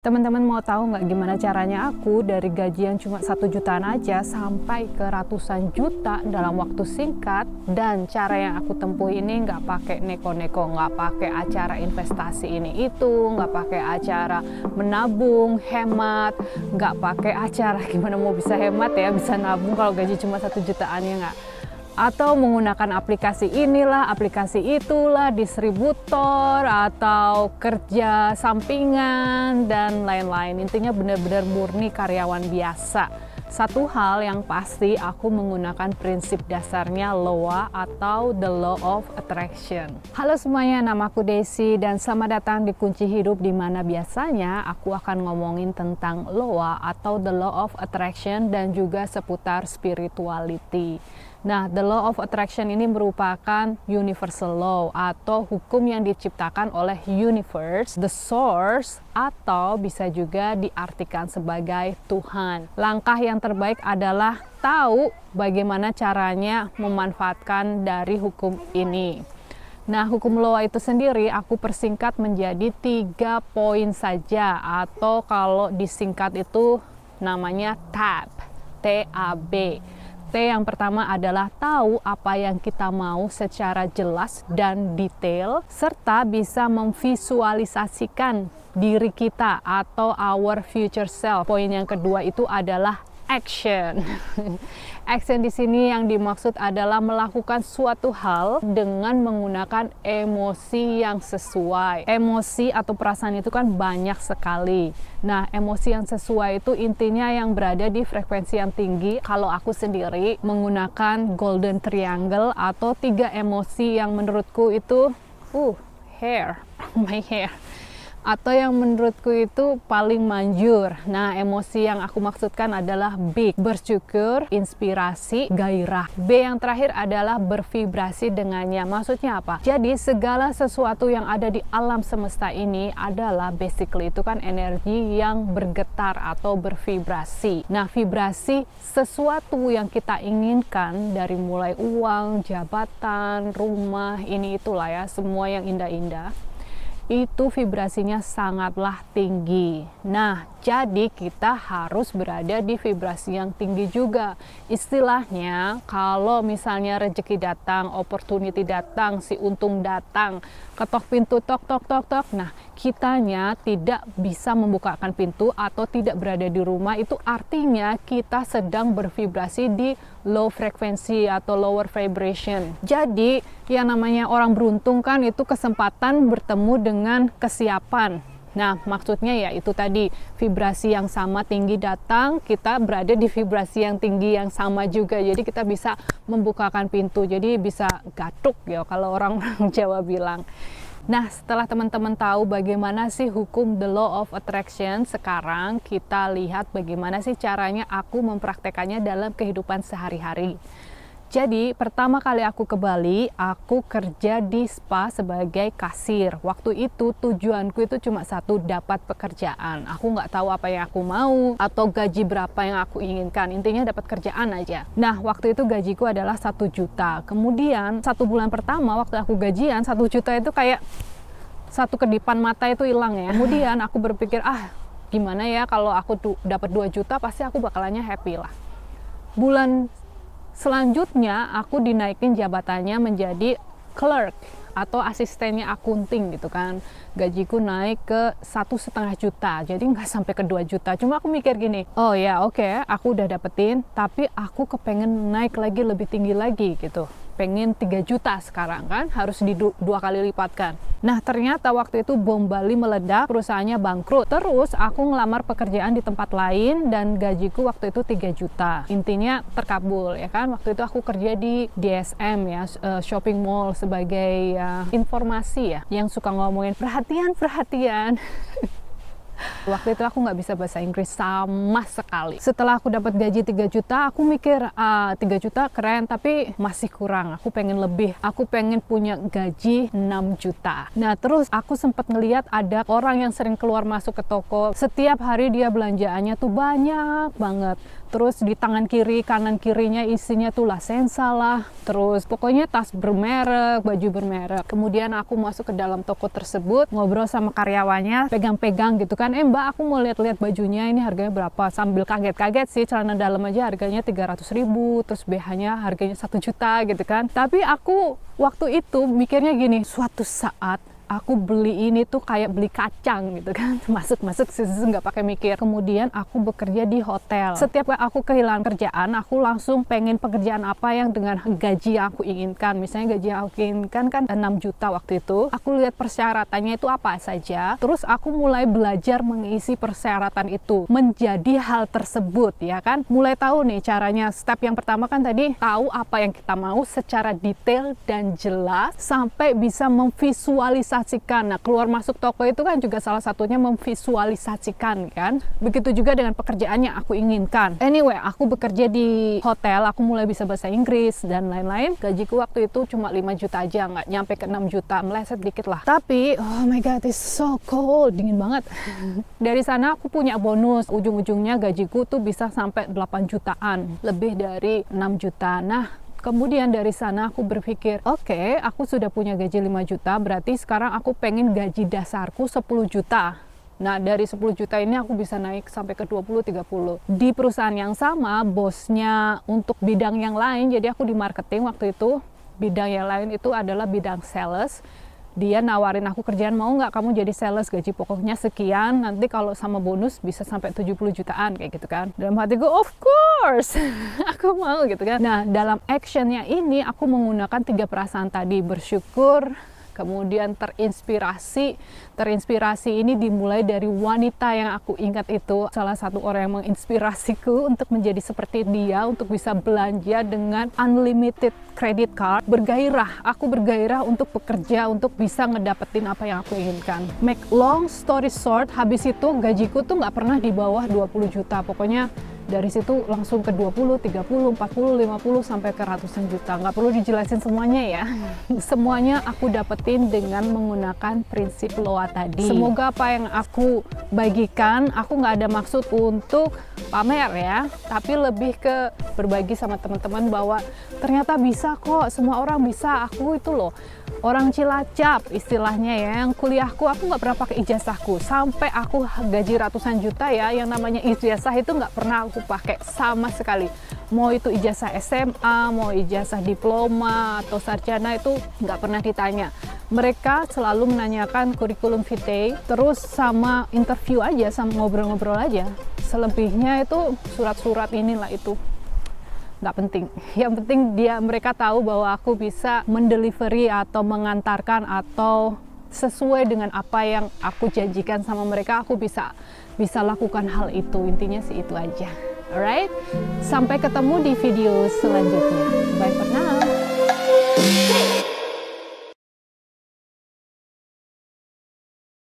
Teman-teman mau tahu nggak gimana caranya aku dari gaji yang cuma satu jutaan aja sampai ke ratusan juta dalam waktu singkat dan cara yang aku tempuh ini nggak pakai neko-neko, nggak pakai acara investasi ini itu, nggak pakai acara menabung, hemat, nggak pakai acara gimana mau bisa hemat ya, bisa nabung kalau gaji cuma satu jutaan ya nggak atau menggunakan aplikasi inilah, aplikasi itulah, distributor atau kerja sampingan dan lain-lain. Intinya benar-benar murni karyawan biasa. Satu hal yang pasti aku menggunakan prinsip dasarnya LOA atau The Law of Attraction. Halo semuanya, nama aku Desi dan selamat datang di Kunci Hidup di mana biasanya aku akan ngomongin tentang LOA atau The Law of Attraction dan juga seputar spirituality. Nah, the law of attraction ini merupakan universal law atau hukum yang diciptakan oleh universe, the source, atau bisa juga diartikan sebagai Tuhan. Langkah yang terbaik adalah tahu bagaimana caranya memanfaatkan dari hukum ini. Nah, hukum law itu sendiri aku persingkat menjadi tiga poin saja atau kalau disingkat itu namanya TAB, T-A-B. T yang pertama adalah tahu apa yang kita mau secara jelas dan detail, serta bisa memvisualisasikan diri kita atau our future self. Poin yang kedua itu adalah action. action di sini yang dimaksud adalah melakukan suatu hal dengan menggunakan emosi yang sesuai. Emosi atau perasaan itu kan banyak sekali. Nah, emosi yang sesuai itu intinya yang berada di frekuensi yang tinggi. Kalau aku sendiri menggunakan golden triangle atau tiga emosi yang menurutku itu uh hair, my hair atau yang menurutku itu paling manjur. Nah, emosi yang aku maksudkan adalah big, bersyukur, inspirasi, gairah. B yang terakhir adalah bervibrasi dengannya. Maksudnya apa? Jadi segala sesuatu yang ada di alam semesta ini adalah basically itu kan energi yang bergetar atau bervibrasi. Nah, vibrasi sesuatu yang kita inginkan dari mulai uang, jabatan, rumah, ini itulah ya, semua yang indah-indah itu vibrasinya sangatlah tinggi. Nah, jadi kita harus berada di vibrasi yang tinggi juga. Istilahnya kalau misalnya rezeki datang, opportunity datang, si untung datang, ketok pintu tok tok tok tok. Nah, kitanya tidak bisa membukakan pintu atau tidak berada di rumah itu artinya kita sedang bervibrasi di low frequency atau lower vibration. Jadi, yang namanya orang beruntung kan itu kesempatan bertemu dengan kesiapan Nah, maksudnya ya itu tadi vibrasi yang sama tinggi datang, kita berada di vibrasi yang tinggi yang sama juga. Jadi kita bisa membukakan pintu. Jadi bisa gatuk ya kalau orang, -orang Jawa bilang. Nah, setelah teman-teman tahu bagaimana sih hukum the law of attraction, sekarang kita lihat bagaimana sih caranya aku mempraktekannya dalam kehidupan sehari-hari. Jadi pertama kali aku ke Bali, aku kerja di spa sebagai kasir. Waktu itu tujuanku itu cuma satu, dapat pekerjaan. Aku nggak tahu apa yang aku mau atau gaji berapa yang aku inginkan. Intinya dapat kerjaan aja. Nah waktu itu gajiku adalah satu juta. Kemudian satu bulan pertama waktu aku gajian satu juta itu kayak satu kedipan mata itu hilang ya. Kemudian aku berpikir ah gimana ya kalau aku dapat dua juta pasti aku bakalannya happy lah. Bulan Selanjutnya aku dinaikin jabatannya menjadi clerk atau asistennya akunting gitu kan gajiku naik ke satu setengah juta jadi nggak sampai ke 2 juta cuma aku mikir gini oh ya oke okay, aku udah dapetin tapi aku kepengen naik lagi lebih tinggi lagi gitu pengen 3 juta sekarang kan, harus di dua kali lipatkan. Nah ternyata waktu itu bom Bali meledak, perusahaannya bangkrut. Terus aku ngelamar pekerjaan di tempat lain dan gajiku waktu itu 3 juta. Intinya terkabul ya kan, waktu itu aku kerja di DSM ya, eh, shopping mall sebagai uh, informasi ya, yang suka ngomongin perhatian-perhatian. Waktu itu aku nggak bisa bahasa Inggris sama sekali. Setelah aku dapat gaji 3 juta, aku mikir ah, 3 juta keren tapi masih kurang. Aku pengen lebih. Aku pengen punya gaji 6 juta. Nah terus aku sempat ngeliat ada orang yang sering keluar masuk ke toko. Setiap hari dia belanjaannya tuh banyak banget terus di tangan kiri kanan kirinya isinya tuh Sensa lah terus pokoknya tas bermerek baju bermerek kemudian aku masuk ke dalam toko tersebut ngobrol sama karyawannya pegang-pegang gitu kan eh mbak aku mau lihat-lihat bajunya ini harganya berapa sambil kaget-kaget sih celana dalam aja harganya 300 ribu terus BH-nya harganya satu juta gitu kan tapi aku waktu itu mikirnya gini suatu saat aku beli ini tuh kayak beli kacang gitu kan masuk-masuk sih nggak pakai mikir kemudian aku bekerja di hotel setiap aku kehilangan kerjaan aku langsung pengen pekerjaan apa yang dengan gaji yang aku inginkan misalnya gaji yang aku inginkan kan 6 juta waktu itu aku lihat persyaratannya itu apa saja terus aku mulai belajar mengisi persyaratan itu menjadi hal tersebut ya kan mulai tahu nih caranya step yang pertama kan tadi tahu apa yang kita mau secara detail dan jelas sampai bisa memvisualisasi memvisualisasikan. Nah, keluar masuk toko itu kan juga salah satunya memvisualisasikan kan. Begitu juga dengan pekerjaan yang aku inginkan. Anyway, aku bekerja di hotel, aku mulai bisa bahasa Inggris dan lain-lain. Gajiku waktu itu cuma 5 juta aja, nggak nyampe ke 6 juta, meleset dikit lah. Tapi, oh my god, it's so cold, dingin banget. dari sana aku punya bonus, ujung-ujungnya gajiku tuh bisa sampai 8 jutaan, lebih dari 6 juta. Nah, Kemudian dari sana aku berpikir, oke, okay, aku sudah punya gaji 5 juta, berarti sekarang aku pengen gaji dasarku 10 juta. Nah, dari 10 juta ini aku bisa naik sampai ke 20 30. Di perusahaan yang sama, bosnya untuk bidang yang lain, jadi aku di marketing waktu itu, bidang yang lain itu adalah bidang sales dia nawarin aku kerjaan mau nggak kamu jadi sales gaji pokoknya sekian nanti kalau sama bonus bisa sampai 70 jutaan kayak gitu kan dalam hati gue of course aku mau gitu kan nah dalam actionnya ini aku menggunakan tiga perasaan tadi bersyukur kemudian terinspirasi. Terinspirasi ini dimulai dari wanita yang aku ingat itu, salah satu orang yang menginspirasiku untuk menjadi seperti dia, untuk bisa belanja dengan unlimited credit card. Bergairah, aku bergairah untuk bekerja, untuk bisa ngedapetin apa yang aku inginkan. Make long story short, habis itu gajiku tuh nggak pernah di bawah 20 juta, pokoknya dari situ langsung ke 20, 30, 40, 50 sampai ke ratusan juta. Nggak perlu dijelasin semuanya ya. Semuanya aku dapetin dengan menggunakan prinsip loa tadi. Semoga apa yang aku bagikan, aku nggak ada maksud untuk pamer ya, tapi lebih ke berbagi sama teman-teman bahwa ternyata bisa kok, semua orang bisa. Aku itu loh orang Cilacap istilahnya ya yang kuliahku aku nggak pernah pakai ijazahku sampai aku gaji ratusan juta ya yang namanya ijazah itu nggak pernah aku pakai sama sekali mau itu ijazah SMA mau ijazah diploma atau sarjana itu nggak pernah ditanya mereka selalu menanyakan kurikulum vitae terus sama interview aja sama ngobrol-ngobrol aja selebihnya itu surat-surat inilah itu nggak penting. Yang penting dia mereka tahu bahwa aku bisa mendelivery atau mengantarkan atau sesuai dengan apa yang aku janjikan sama mereka, aku bisa bisa lakukan hal itu. Intinya sih itu aja. Alright, sampai ketemu di video selanjutnya. Bye for now.